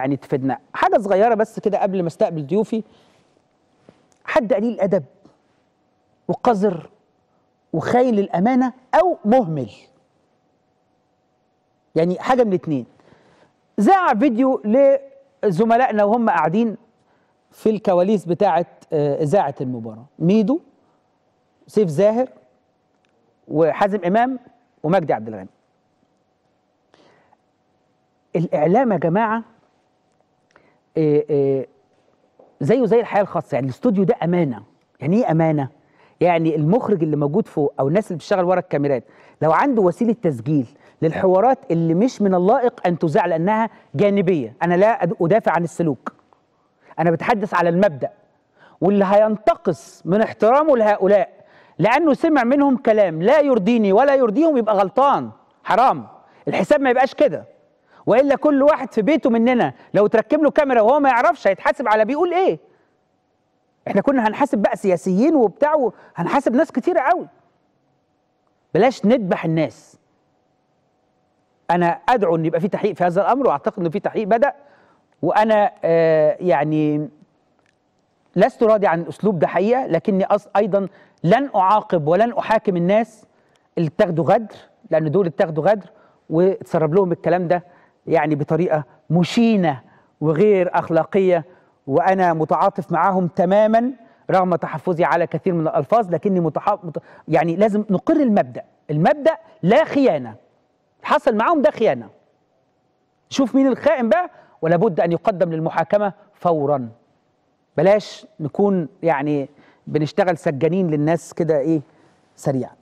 يعني تفيدنا حاجه صغيره بس كده قبل ما استقبل ضيوفي حد قليل ادب وقذر وخاين للامانه او مهمل يعني حاجه من اتنين ذاع فيديو لزملائنا وهم قاعدين في الكواليس بتاعه آه، اذاعه المباراه ميدو سيف زاهر وحازم امام ومجدي عبد الغني الاعلام يا جماعه آه، آه، زيه زي الحياه الخاصه يعني الاستوديو ده امانه يعني ايه امانه يعني المخرج اللي موجود فوق او الناس اللي بتشتغل ورا الكاميرات لو عنده وسيله تسجيل للحوارات اللي مش من اللائق ان تذاع لانها جانبيه انا لا ادافع عن السلوك انا بتحدث على المبدا واللي هينتقص من احترامه لهؤلاء لانه سمع منهم كلام لا يرضيني ولا يرضيهم يبقى غلطان حرام الحساب ما يبقاش كده والا كل واحد في بيته مننا لو تركب له كاميرا وهو ما يعرفش هيتحاسب على بيقول ايه احنا كنا هنحاسب بقى سياسيين وبتاع هنحاسب ناس كتير قوي بلاش ندبح الناس انا ادعو ان يبقى في تحقيق في هذا الامر واعتقد ان في تحقيق بدا وانا آه يعني لست راضي عن الاسلوب ده حقيقه لكني ايضا لن اعاقب ولن احاكم الناس اللي اتاخدوا غدر لان دول اتاخدوا غدر واتسرب لهم الكلام ده يعني بطريقه مشينه وغير اخلاقيه وانا متعاطف معاهم تماما رغم تحفظي على كثير من الالفاظ لكني مت... يعني لازم نقر المبدا المبدا لا خيانه حصل معاهم ده خيانه شوف مين الخائن بقى ولا بد ان يقدم للمحاكمه فورا بلاش نكون يعني بنشتغل سجانين للناس كده ايه سريعا